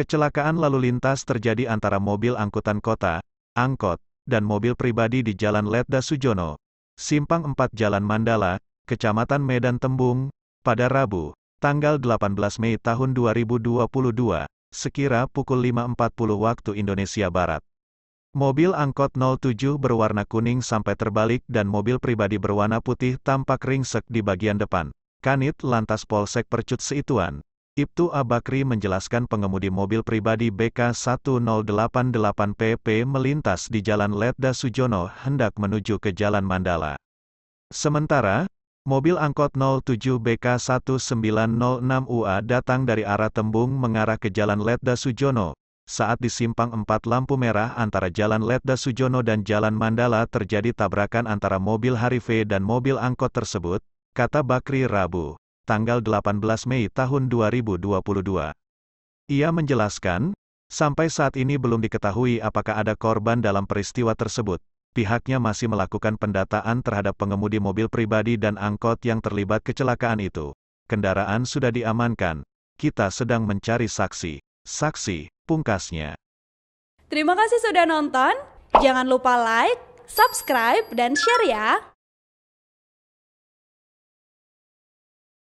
Kecelakaan lalu lintas terjadi antara mobil angkutan kota, angkot, dan mobil pribadi di Jalan Letda Sujono, Simpang 4 Jalan Mandala, Kecamatan Medan Tembung, pada Rabu, tanggal 18 Mei tahun 2022, sekira pukul 5.40 waktu Indonesia Barat. Mobil angkot 07 berwarna kuning sampai terbalik dan mobil pribadi berwarna putih tampak ringsek di bagian depan. Kanit Lantas Polsek Percut Seituan, Ibtu Abakri menjelaskan pengemudi mobil pribadi BK 1088PP melintas di Jalan Letda Sujono hendak menuju ke Jalan Mandala. Sementara, mobil angkot 07 BK 1906UA datang dari arah Tembung mengarah ke Jalan Letda Sujono. Saat di simpang 4 lampu merah antara Jalan Letda Sujono dan Jalan Mandala terjadi tabrakan antara mobil Harife dan mobil angkot tersebut, kata Bakri Rabu tanggal 18 Mei tahun 2022. Ia menjelaskan, sampai saat ini belum diketahui apakah ada korban dalam peristiwa tersebut. Pihaknya masih melakukan pendataan terhadap pengemudi mobil pribadi dan angkot yang terlibat kecelakaan itu. Kendaraan sudah diamankan. Kita sedang mencari saksi. Saksi, pungkasnya. Terima kasih sudah nonton. Jangan lupa like, subscribe, dan share ya.